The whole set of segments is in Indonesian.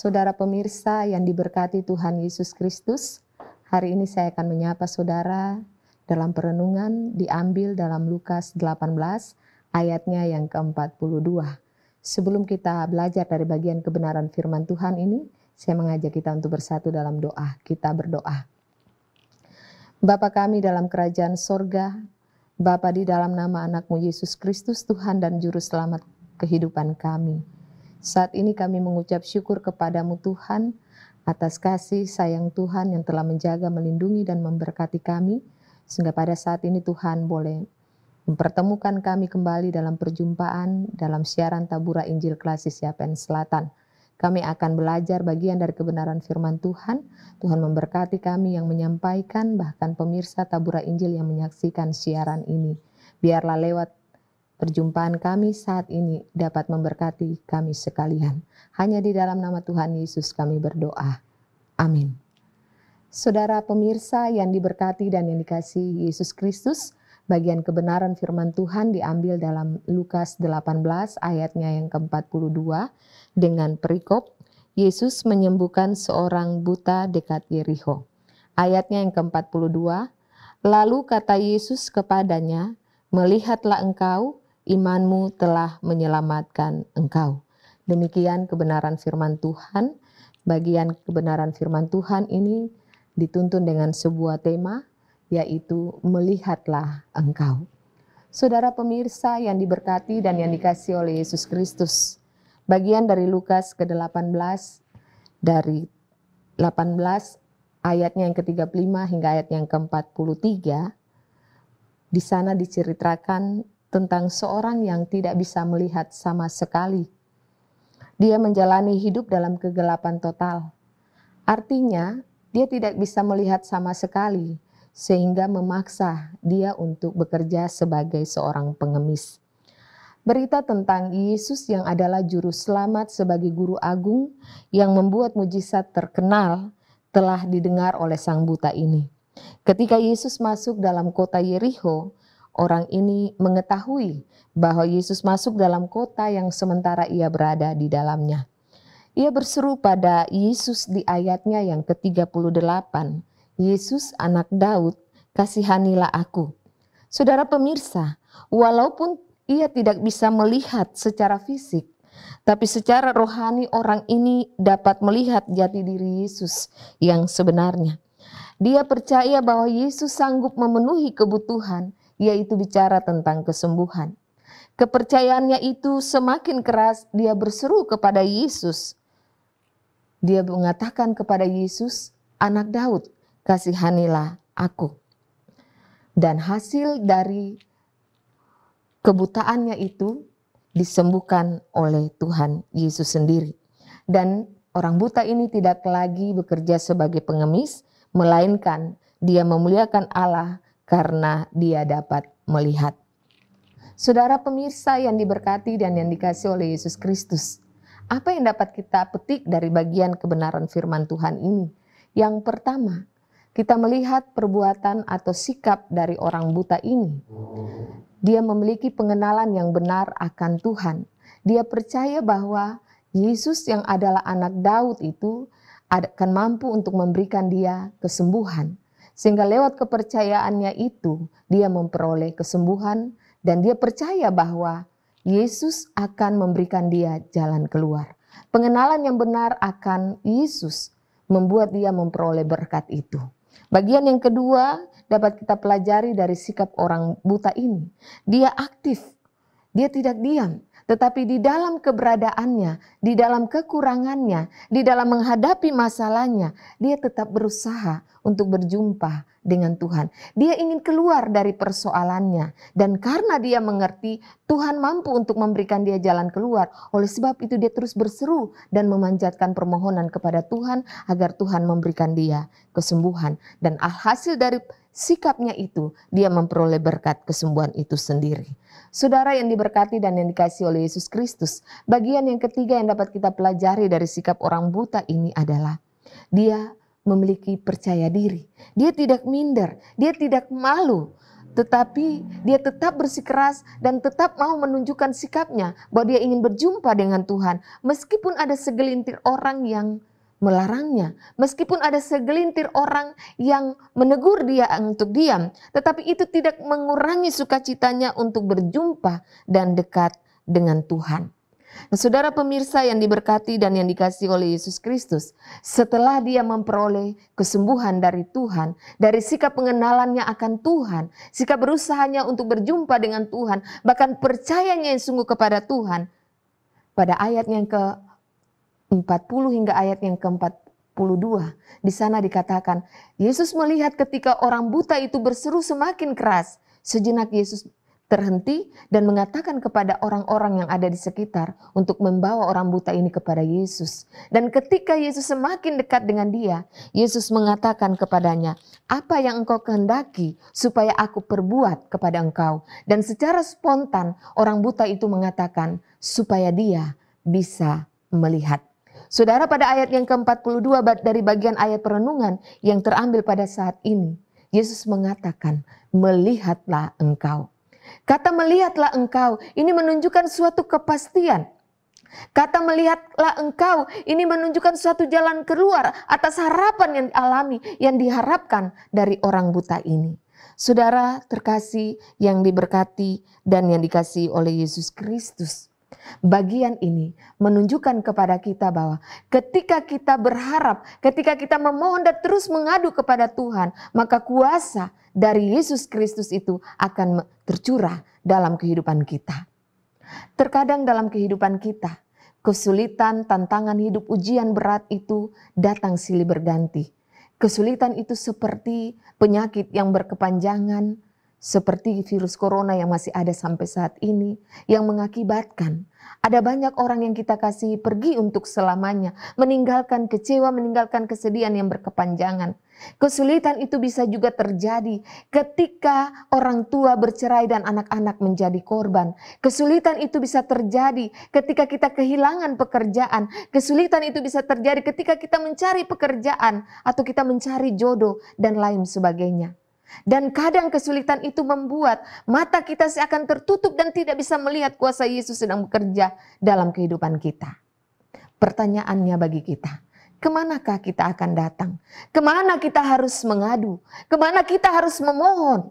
Saudara pemirsa yang diberkati Tuhan Yesus Kristus, hari ini saya akan menyapa saudara dalam perenungan diambil dalam Lukas 18 ayatnya yang ke-42. Sebelum kita belajar dari bagian kebenaran firman Tuhan ini, saya mengajak kita untuk bersatu dalam doa. Kita berdoa. Bapa kami dalam kerajaan sorga, Bapa di dalam nama anakmu Yesus Kristus Tuhan dan Juru Selamat kehidupan kami. Saat ini kami mengucap syukur kepadamu Tuhan atas kasih sayang Tuhan yang telah menjaga, melindungi, dan memberkati kami. Sehingga pada saat ini Tuhan boleh mempertemukan kami kembali dalam perjumpaan dalam siaran Tabura Injil Klasis Yapen Selatan. Kami akan belajar bagian dari kebenaran firman Tuhan. Tuhan memberkati kami yang menyampaikan, bahkan pemirsa Tabura Injil yang menyaksikan siaran ini. Biarlah lewat Perjumpaan kami saat ini dapat memberkati kami sekalian. Hanya di dalam nama Tuhan Yesus kami berdoa. Amin. Saudara pemirsa yang diberkati dan yang dikasihi Yesus Kristus, bagian kebenaran firman Tuhan diambil dalam Lukas 18 ayatnya yang ke-42 dengan perikop Yesus menyembuhkan seorang buta dekat Yeriko. Ayatnya yang ke-42, lalu kata Yesus kepadanya, "Melihatlah engkau, imanmu telah menyelamatkan engkau. Demikian kebenaran firman Tuhan. Bagian kebenaran firman Tuhan ini dituntun dengan sebuah tema, yaitu "Melihatlah Engkau". Saudara pemirsa yang diberkati dan yang dikasih oleh Yesus Kristus, bagian dari Lukas ke-18 dari 18 ayatnya yang ke-35 hingga ayat yang ke-43 di sana diceritakan tentang seorang yang tidak bisa melihat sama sekali. Dia menjalani hidup dalam kegelapan total. Artinya, dia tidak bisa melihat sama sekali, sehingga memaksa dia untuk bekerja sebagai seorang pengemis. Berita tentang Yesus yang adalah juru selamat sebagai guru agung yang membuat mujizat terkenal telah didengar oleh sang buta ini. Ketika Yesus masuk dalam kota Yeriho, Orang ini mengetahui bahwa Yesus masuk dalam kota yang sementara ia berada di dalamnya. Ia berseru pada Yesus di ayatnya yang ke-38, Yesus anak Daud, kasihanilah aku. Saudara pemirsa, walaupun ia tidak bisa melihat secara fisik, tapi secara rohani orang ini dapat melihat jati diri Yesus yang sebenarnya. Dia percaya bahwa Yesus sanggup memenuhi kebutuhan yaitu bicara tentang kesembuhan. Kepercayaannya itu semakin keras, dia berseru kepada Yesus. Dia mengatakan kepada Yesus, anak Daud, kasihanilah aku. Dan hasil dari kebutaannya itu disembuhkan oleh Tuhan Yesus sendiri. Dan orang buta ini tidak lagi bekerja sebagai pengemis, melainkan dia memuliakan Allah karena dia dapat melihat. Saudara pemirsa yang diberkati dan yang dikasih oleh Yesus Kristus, apa yang dapat kita petik dari bagian kebenaran firman Tuhan ini? Yang pertama, kita melihat perbuatan atau sikap dari orang buta ini. Dia memiliki pengenalan yang benar akan Tuhan. Dia percaya bahwa Yesus yang adalah anak Daud itu akan mampu untuk memberikan dia kesembuhan. Sehingga lewat kepercayaannya itu, dia memperoleh kesembuhan dan dia percaya bahwa Yesus akan memberikan dia jalan keluar. Pengenalan yang benar akan Yesus membuat dia memperoleh berkat itu. Bagian yang kedua dapat kita pelajari dari sikap orang buta ini. Dia aktif dia tidak diam, tetapi di dalam keberadaannya, di dalam kekurangannya, di dalam menghadapi masalahnya, dia tetap berusaha untuk berjumpa dengan Tuhan. Dia ingin keluar dari persoalannya dan karena dia mengerti Tuhan mampu untuk memberikan dia jalan keluar. Oleh sebab itu dia terus berseru dan memanjatkan permohonan kepada Tuhan agar Tuhan memberikan dia kesembuhan dan alhasil dari sikapnya itu dia memperoleh berkat kesembuhan itu sendiri. Saudara yang diberkati dan yang dikasih oleh Yesus Kristus, bagian yang ketiga yang dapat kita pelajari dari sikap orang buta ini adalah dia memiliki percaya diri. Dia tidak minder, dia tidak malu, tetapi dia tetap bersikeras dan tetap mau menunjukkan sikapnya bahwa dia ingin berjumpa dengan Tuhan meskipun ada segelintir orang yang melarangnya. Meskipun ada segelintir orang yang menegur dia untuk diam, tetapi itu tidak mengurangi sukacitanya untuk berjumpa dan dekat dengan Tuhan. Nah, saudara pemirsa yang diberkati dan yang dikasih oleh Yesus Kristus, setelah dia memperoleh kesembuhan dari Tuhan, dari sikap pengenalannya akan Tuhan, sikap berusahanya untuk berjumpa dengan Tuhan, bahkan percayanya yang sungguh kepada Tuhan, pada ayat yang ke 40 hingga ayat yang ke-42. Di sana dikatakan, Yesus melihat ketika orang buta itu berseru semakin keras. Sejenak Yesus terhenti dan mengatakan kepada orang-orang yang ada di sekitar untuk membawa orang buta ini kepada Yesus. Dan ketika Yesus semakin dekat dengan dia, Yesus mengatakan kepadanya, apa yang engkau kehendaki supaya aku perbuat kepada engkau. Dan secara spontan orang buta itu mengatakan supaya dia bisa melihat. Saudara pada ayat yang ke-42 dari bagian ayat perenungan yang terambil pada saat ini. Yesus mengatakan, melihatlah engkau. Kata melihatlah engkau ini menunjukkan suatu kepastian. Kata melihatlah engkau ini menunjukkan suatu jalan keluar atas harapan yang dialami yang diharapkan dari orang buta ini. Saudara terkasih yang diberkati dan yang dikasih oleh Yesus Kristus. Bagian ini menunjukkan kepada kita bahwa ketika kita berharap, ketika kita memohon dan terus mengadu kepada Tuhan, maka kuasa dari Yesus Kristus itu akan tercurah dalam kehidupan kita. Terkadang dalam kehidupan kita, kesulitan, tantangan hidup, ujian berat itu datang silih berganti. Kesulitan itu seperti penyakit yang berkepanjangan, seperti virus corona yang masih ada sampai saat ini, yang mengakibatkan ada banyak orang yang kita kasih pergi untuk selamanya, meninggalkan kecewa, meninggalkan kesedihan yang berkepanjangan. Kesulitan itu bisa juga terjadi ketika orang tua bercerai dan anak-anak menjadi korban. Kesulitan itu bisa terjadi ketika kita kehilangan pekerjaan. Kesulitan itu bisa terjadi ketika kita mencari pekerjaan atau kita mencari jodoh dan lain sebagainya. Dan kadang kesulitan itu membuat mata kita seakan tertutup dan tidak bisa melihat kuasa Yesus sedang bekerja dalam kehidupan kita. Pertanyaannya bagi kita, kemanakah kita akan datang? Kemana kita harus mengadu? Kemana kita harus memohon?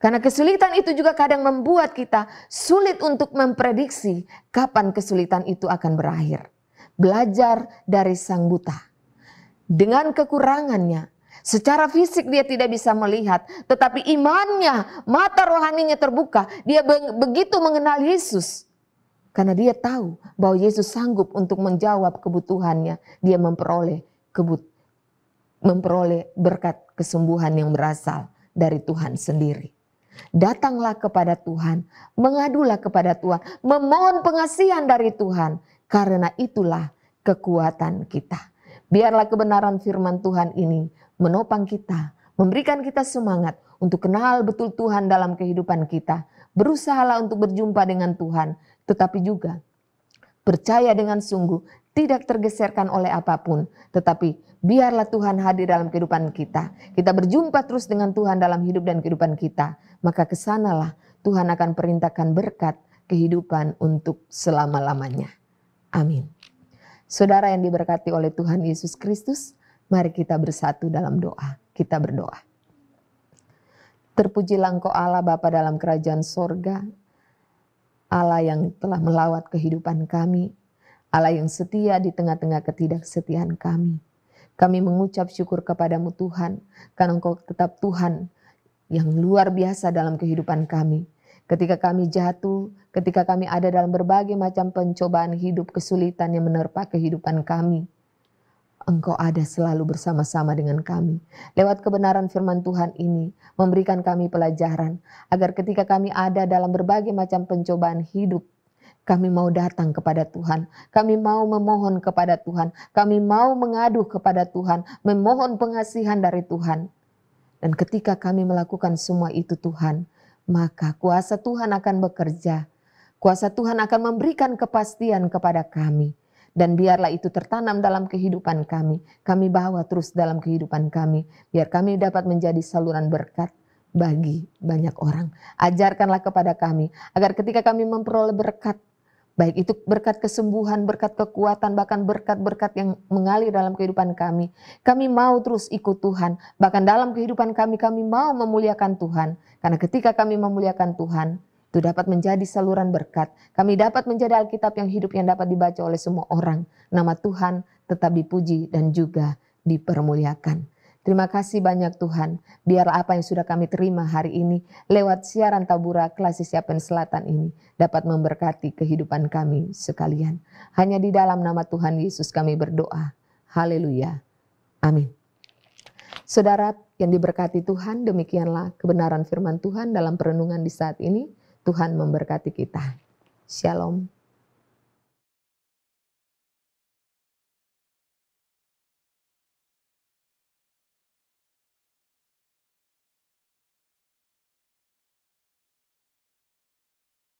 Karena kesulitan itu juga kadang membuat kita sulit untuk memprediksi kapan kesulitan itu akan berakhir. Belajar dari sang buta. Dengan kekurangannya, Secara fisik dia tidak bisa melihat, tetapi imannya, mata rohaninya terbuka. Dia begitu mengenal Yesus. Karena dia tahu bahwa Yesus sanggup untuk menjawab kebutuhannya, dia memperoleh kebut memperoleh berkat kesembuhan yang berasal dari Tuhan sendiri. Datanglah kepada Tuhan, mengadulah kepada Tuhan, memohon pengasihan dari Tuhan karena itulah kekuatan kita. Biarlah kebenaran firman Tuhan ini menopang kita, memberikan kita semangat untuk kenal betul Tuhan dalam kehidupan kita. Berusahalah untuk berjumpa dengan Tuhan, tetapi juga percaya dengan sungguh, tidak tergeserkan oleh apapun, tetapi biarlah Tuhan hadir dalam kehidupan kita. Kita berjumpa terus dengan Tuhan dalam hidup dan kehidupan kita, maka kesanalah Tuhan akan perintahkan berkat kehidupan untuk selama-lamanya. Amin. Saudara yang diberkati oleh Tuhan Yesus Kristus, Mari kita bersatu dalam doa. Kita berdoa. Terpujilah engkau Allah Bapa dalam kerajaan sorga. Allah yang telah melawat kehidupan kami. Allah yang setia di tengah-tengah ketidaksetiaan kami. Kami mengucap syukur kepadamu Tuhan, karena engkau tetap Tuhan yang luar biasa dalam kehidupan kami. Ketika kami jatuh, ketika kami ada dalam berbagai macam pencobaan hidup, kesulitan yang menerpa kehidupan kami Engkau ada selalu bersama-sama dengan kami. Lewat kebenaran firman Tuhan ini, memberikan kami pelajaran agar ketika kami ada dalam berbagai macam pencobaan hidup, kami mau datang kepada Tuhan. Kami mau memohon kepada Tuhan. Kami mau mengaduh kepada Tuhan, memohon pengasihan dari Tuhan. Dan ketika kami melakukan semua itu, Tuhan, maka kuasa Tuhan akan bekerja. Kuasa Tuhan akan memberikan kepastian kepada kami dan biarlah itu tertanam dalam kehidupan kami. Kami bawa terus dalam kehidupan kami, biar kami dapat menjadi saluran berkat bagi banyak orang. Ajarkanlah kepada kami agar ketika kami memperoleh berkat, baik itu berkat kesembuhan, berkat kekuatan, bahkan berkat-berkat yang mengalir dalam kehidupan kami, kami mau terus ikut Tuhan. Bahkan dalam kehidupan kami, kami mau memuliakan Tuhan, karena ketika kami memuliakan Tuhan, itu dapat menjadi saluran berkat. Kami dapat menjadi Alkitab yang hidup yang dapat dibaca oleh semua orang. Nama Tuhan tetap dipuji dan juga dipermuliakan. Terima kasih banyak Tuhan. Biar apa yang sudah kami terima hari ini lewat siaran Tabura Klasi Siapen Selatan ini dapat memberkati kehidupan kami sekalian. Hanya di dalam nama Tuhan Yesus kami berdoa. Haleluya. Amin. Saudara yang diberkati Tuhan, demikianlah kebenaran firman Tuhan dalam perenungan di saat ini. Tuhan memberkati kita. Shalom.